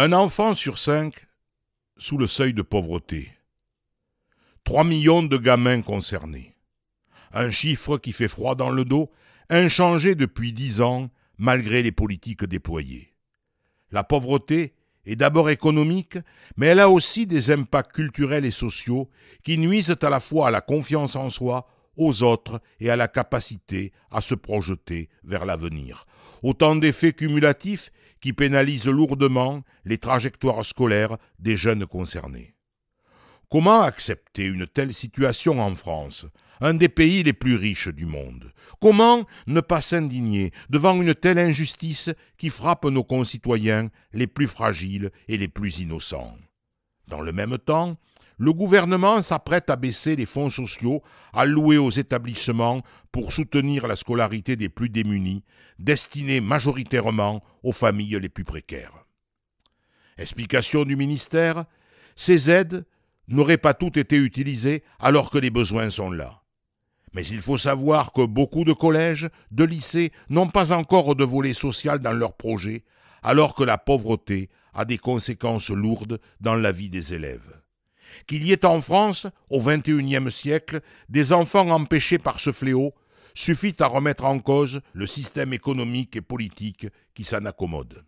Un enfant sur cinq sous le seuil de pauvreté. trois millions de gamins concernés. Un chiffre qui fait froid dans le dos, inchangé depuis dix ans malgré les politiques déployées. La pauvreté est d'abord économique, mais elle a aussi des impacts culturels et sociaux qui nuisent à la fois à la confiance en soi, aux autres et à la capacité à se projeter vers l'avenir. Autant d'effets cumulatifs qui pénalisent lourdement les trajectoires scolaires des jeunes concernés. Comment accepter une telle situation en France, un des pays les plus riches du monde Comment ne pas s'indigner devant une telle injustice qui frappe nos concitoyens les plus fragiles et les plus innocents Dans le même temps, le gouvernement s'apprête à baisser les fonds sociaux alloués aux établissements pour soutenir la scolarité des plus démunis, destinés majoritairement aux familles les plus précaires. Explication du ministère, ces aides n'auraient pas toutes été utilisées alors que les besoins sont là. Mais il faut savoir que beaucoup de collèges, de lycées n'ont pas encore de volet social dans leurs projets alors que la pauvreté a des conséquences lourdes dans la vie des élèves qu'il y ait en France, au XXIe siècle, des enfants empêchés par ce fléau suffit à remettre en cause le système économique et politique qui s'en accommode.